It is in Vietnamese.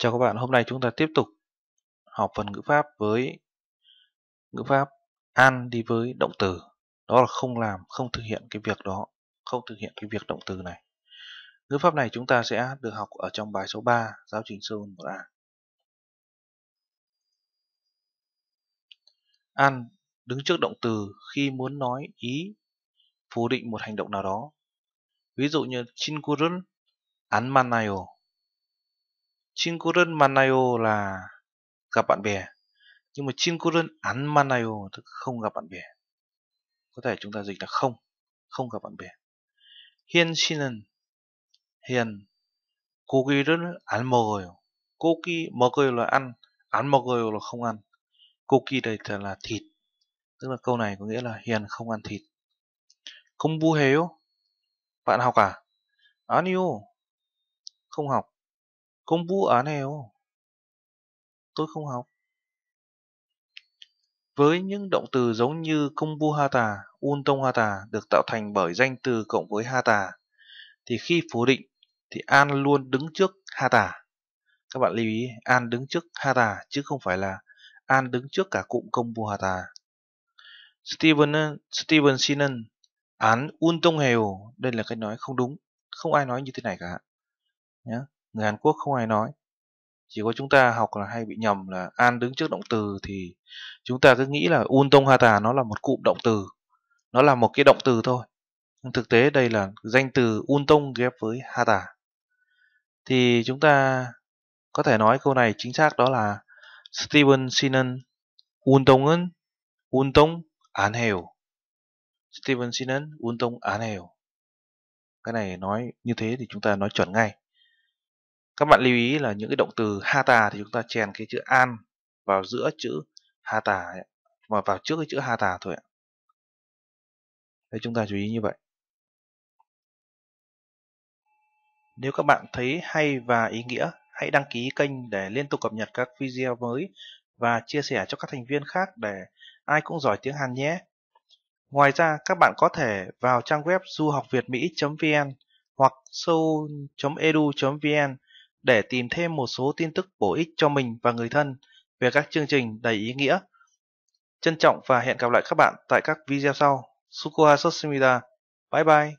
Chào các bạn, hôm nay chúng ta tiếp tục học phần ngữ pháp với ngữ pháp an đi với động từ. Đó là không làm, không thực hiện cái việc đó, không thực hiện cái việc động từ này. Ngữ pháp này chúng ta sẽ được học ở trong bài số 3 giáo trình Seoul 1A. An đứng trước động từ khi muốn nói ý phủ định một hành động nào đó. Ví dụ như chinkurun anmanayo manayo là gặp bạn bè nhưng mà 친구는 안 manayo tức không gặp bạn bè có thể chúng ta dịch là không không gặp bạn bè hiên 씨는 hiền 고기를 안 먹어요 고기 먹어요 là ăn 안 먹어요 là không ăn 고기 đây là thịt tức là câu này có nghĩa là hiền không ăn thịt Không 공부해요 bạn học à 아니요 không học Công 공부 ở 해요. Tôi không học. Với những động từ giống như công hata, untong hata được tạo thành bởi danh từ cộng với hata, thì khi phủ định thì an luôn đứng trước hata. Các bạn lưu ý, an đứng trước hata chứ không phải là an đứng trước cả cụm công hata. Steven, Steven Sinan, án un untong heo, đây là cách nói không đúng, không ai nói như thế này cả. Yeah người Hàn Quốc không ai nói chỉ có chúng ta học là hay bị nhầm là an đứng trước động từ thì chúng ta cứ nghĩ là un tông hata nó là một cụm động từ nó là một cái động từ thôi nhưng thực tế đây là danh từ un tông ghép với ha hata thì chúng ta có thể nói câu này chính xác đó là Steven Sinan un tông un tông án hiểu Steven Sinan un tông án hiểu cái này nói như thế thì chúng ta nói chuẩn ngay các bạn lưu ý là những cái động từ hata thì chúng ta chèn cái chữ an vào giữa chữ hata ấy, mà vào trước cái chữ hata thôi ạ Đấy, chúng ta chú ý như vậy Nếu các bạn thấy hay và ý nghĩa, hãy đăng ký kênh để liên tục cập nhật các video mới và chia sẻ cho các thành viên khác để ai cũng giỏi tiếng Hàn nhé. Ngoài ra, các bạn có thể vào trang web du học việt mỹ vn hoặc seoul.edu.vn để tìm thêm một số tin tức bổ ích cho mình và người thân về các chương trình đầy ý nghĩa. Trân trọng và hẹn gặp lại các bạn tại các video sau. Sukuha Sosmida. Bye bye!